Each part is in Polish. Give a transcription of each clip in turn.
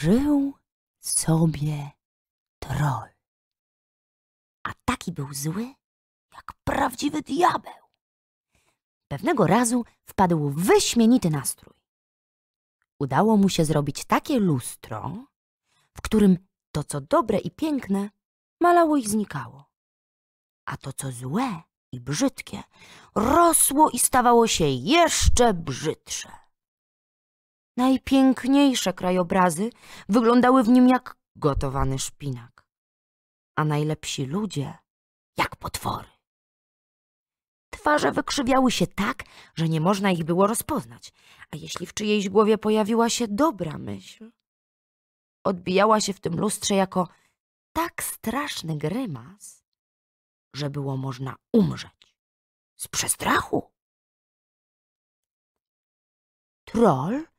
Żył sobie troll. A taki był zły, jak prawdziwy diabeł. Pewnego razu wpadł w wyśmienity nastrój. Udało mu się zrobić takie lustro, w którym to, co dobre i piękne, malało i znikało. A to, co złe i brzydkie, rosło i stawało się jeszcze brzydsze. Najpiękniejsze krajobrazy wyglądały w nim jak gotowany szpinak, a najlepsi ludzie jak potwory. Twarze wykrzywiały się tak, że nie można ich było rozpoznać, a jeśli w czyjejś głowie pojawiła się dobra myśl, odbijała się w tym lustrze jako tak straszny grymas, że było można umrzeć z przestrachu. Troll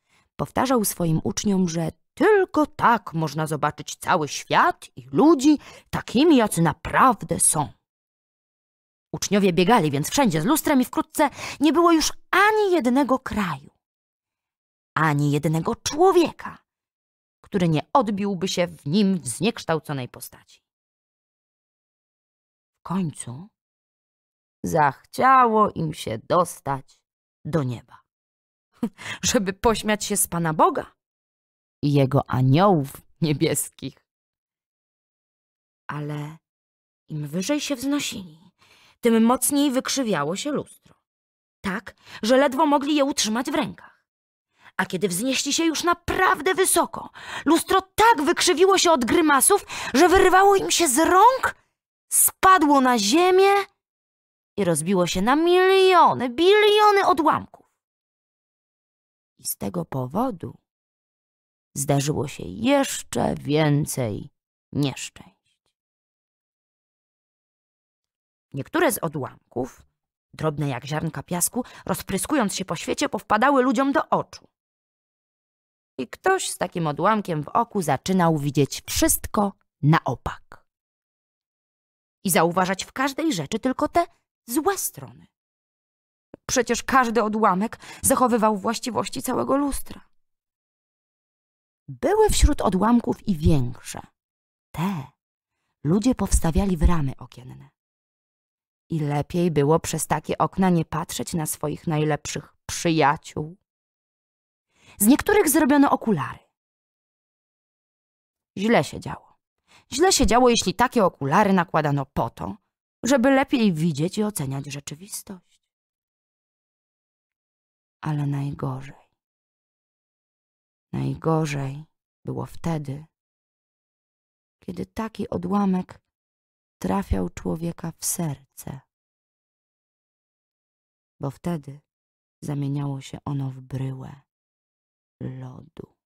Powtarzał swoim uczniom, że tylko tak można zobaczyć cały świat i ludzi takimi, jacy naprawdę są. Uczniowie biegali więc wszędzie z lustrem i wkrótce nie było już ani jednego kraju, ani jednego człowieka, który nie odbiłby się w nim w zniekształconej postaci. W końcu zachciało im się dostać do nieba. żeby pośmiać się z Pana Boga i Jego aniołów niebieskich. Ale im wyżej się wznosili, tym mocniej wykrzywiało się lustro. Tak, że ledwo mogli je utrzymać w rękach. A kiedy wznieśli się już naprawdę wysoko, lustro tak wykrzywiło się od grymasów, że wyrwało im się z rąk, spadło na ziemię i rozbiło się na miliony, biliony odłamków. I z tego powodu zdarzyło się jeszcze więcej nieszczęść. Niektóre z odłamków, drobne jak ziarnka piasku, rozpryskując się po świecie, powpadały ludziom do oczu. I ktoś z takim odłamkiem w oku zaczynał widzieć wszystko na opak. I zauważać w każdej rzeczy tylko te złe strony przecież każdy odłamek zachowywał właściwości całego lustra. Były wśród odłamków i większe. Te ludzie powstawiali w ramy okienne. I lepiej było przez takie okna nie patrzeć na swoich najlepszych przyjaciół. Z niektórych zrobiono okulary. Źle się działo. Źle się działo, jeśli takie okulary nakładano po to, żeby lepiej widzieć i oceniać rzeczywistość ale najgorzej. Najgorzej było wtedy, kiedy taki odłamek trafiał człowieka w serce, bo wtedy zamieniało się ono w bryłę lodu.